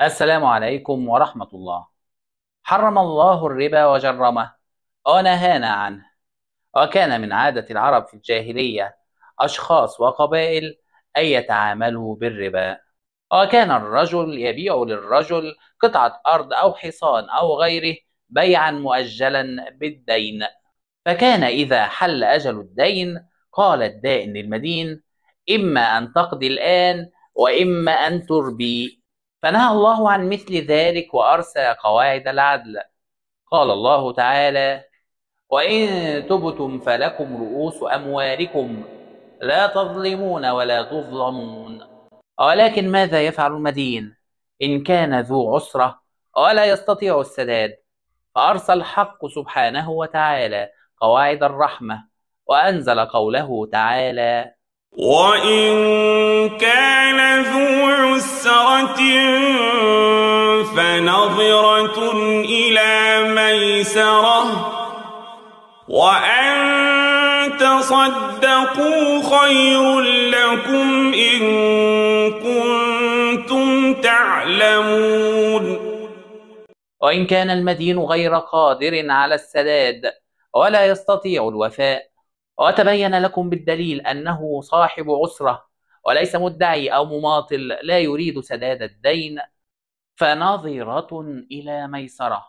السلام عليكم ورحمة الله حرم الله الربا وجرمه ونهانا عنه وكان من عادة العرب في الجاهلية أشخاص وقبائل أن يتعاملوا بالربا وكان الرجل يبيع للرجل قطعة أرض أو حصان أو غيره بيعا مؤجلا بالدين فكان إذا حل أجل الدين قال الدائن للمدين إما أن تقضي الآن وإما أن تربي فنهى الله عن مثل ذلك وأرسى قواعد العدل قال الله تعالى وإن تبتم فلكم رؤوس أموالكم لا تظلمون ولا تظلمون ولكن ماذا يفعل المدين إن كان ذو عسرة ولا يستطيع السداد فأرسى الحق سبحانه وتعالى قواعد الرحمة وأنزل قوله تعالى وإن كان ذو عسرة فنظرة إلى ميسرة وأن تصدقوا خير لكم إن كنتم تعلمون وإن كان المدين غير قادر على السداد ولا يستطيع الوفاء وتبين لكم بالدليل أنه صاحب عسرة وليس مدعي أو مماطل لا يريد سداد الدين فنظرة إلى ميسرة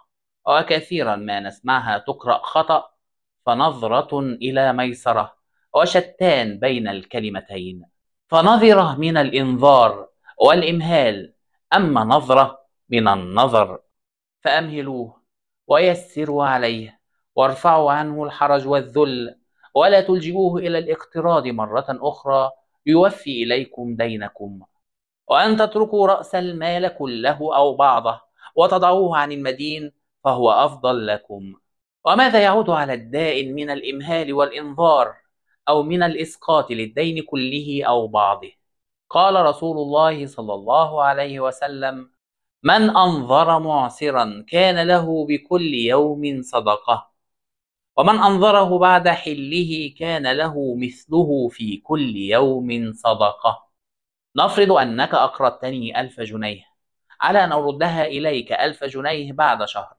وكثيرا ما نسمعها تقرأ خطأ فنظرة إلى ميسرة وشتان بين الكلمتين فنظرة من الإنذار والإمهال أما نظرة من النظر فأمهلوه ويسروا عليه وارفعوا عنه الحرج والذل ولا تلجئوه إلى الاقتراض مرة أخرى يوفي إليكم دينكم وأن تتركوا رأس المال كله أو بعضه وتضعوه عن المدين فهو أفضل لكم وماذا يعود على الدائن من الإمهال والإنظار أو من الإسقاط للدين كله أو بعضه قال رسول الله صلى الله عليه وسلم من أنظر معسرا كان له بكل يوم صدقة ومن أنظره بعد حله كان له مثله في كل يوم صدقة نفرض أنك أقرضتني ألف جنيه على أن أردها إليك ألف جنيه بعد شهر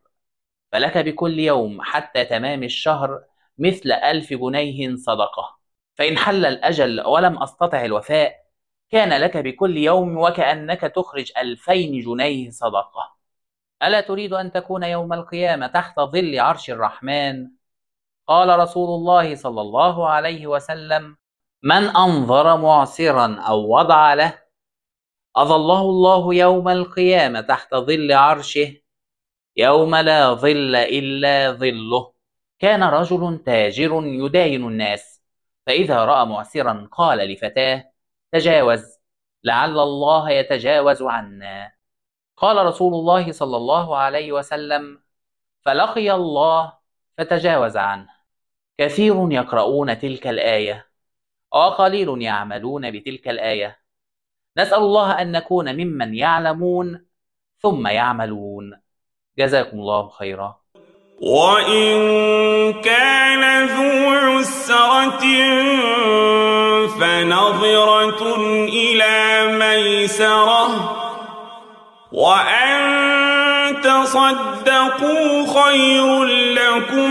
فلك بكل يوم حتى تمام الشهر مثل ألف جنيه صدقة فإن حل الأجل ولم أستطع الوفاء كان لك بكل يوم وكأنك تخرج ألفين جنيه صدقة ألا تريد أن تكون يوم القيامة تحت ظل عرش الرحمن قال رسول الله صلى الله عليه وسلم من أنظر معسرا أو وضع له أظله الله يوم القيامة تحت ظل عرشه يوم لا ظل إلا ظله كان رجل تاجر يداين الناس فإذا رأى معسرا قال لفتاه تجاوز لعل الله يتجاوز عنا قال رسول الله صلى الله عليه وسلم فلقي الله فتجاوز عنه كثير يقرؤون تلك الآية وقليل آه، يعملون بتلك الآية نسأل الله أن نكون ممن يعلمون ثم يعملون جزاكم الله خيرا وإن كان ذو عسرة فنظرة إلى ميسرة وأن تصدقوا خير لكم